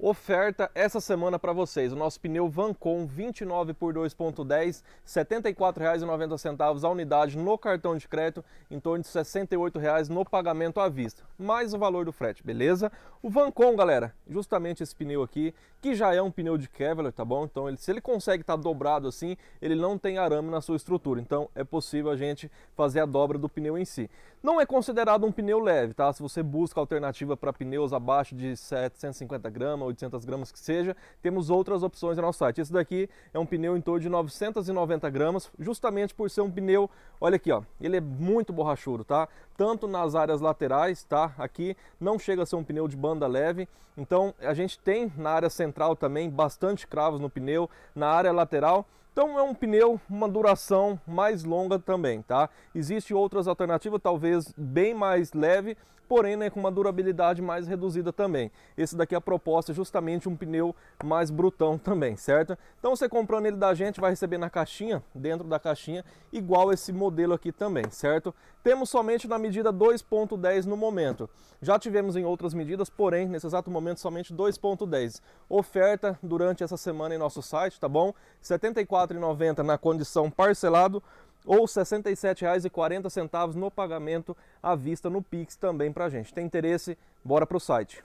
oferta essa semana para vocês. O nosso pneu Vancon 29 por 2.10, R$ 74,90 a unidade no cartão de crédito, em torno de R$ 68,00 no pagamento à vista, mais o valor do frete, beleza? O Vancon, galera, justamente esse pneu aqui, que já é um pneu de Kevlar, tá bom? Então, ele, se ele consegue estar tá dobrado assim, ele não tem arame na sua estrutura, então é possível a gente fazer a dobra do pneu em si. Não é considerado um pneu leve, tá? Se você busca alternativa para pneus abaixo de 750 gramas 800 gramas que seja, temos outras opções no nosso site. Esse daqui é um pneu em torno de 990 gramas, justamente por ser um pneu, olha aqui, ó, ele é muito borrachudo, tá? Tanto nas áreas laterais, tá? Aqui não chega a ser um pneu de banda leve, então a gente tem na área central também bastante cravos no pneu, na área lateral então é um pneu, uma duração mais longa também, tá? Existem outras alternativas, talvez bem mais leve, porém né, com uma durabilidade mais reduzida também. Esse daqui a proposta é justamente um pneu mais brutão também, certo? Então você comprando ele da gente vai receber na caixinha, dentro da caixinha, igual esse modelo aqui também, certo? Temos somente na medida 2.10 no momento. Já tivemos em outras medidas, porém nesse exato momento somente 2.10. Oferta durante essa semana em nosso site, tá bom? 74 4,90 na condição parcelado ou R$ 67,40 no pagamento à vista no Pix também para a gente. Tem interesse? Bora para o site.